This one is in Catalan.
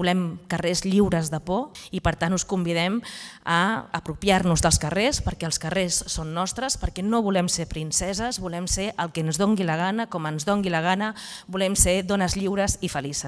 volem carrers lliures de por i per tant us convidem a apropiar-nos dels carrers perquè els carrers són nostres, perquè no volem ser princeses, volem ser el que ens dongui la gana, com ens dongui la gana, volem ser dones lliures i felices.